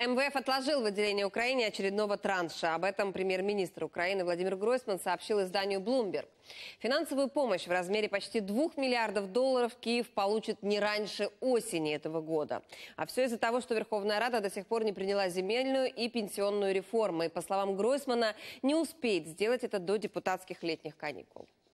МВФ отложил выделение Украине очередного транша. Об этом премьер-министр Украины Владимир Гройсман сообщил изданию Bloomberg. Финансовую помощь в размере почти 2 миллиардов долларов Киев получит не раньше осени этого года. А все из-за того, что Верховная Рада до сих пор не приняла земельную и пенсионную реформы. И, по словам Гройсмана, не успеет сделать это до депутатских летних каникул.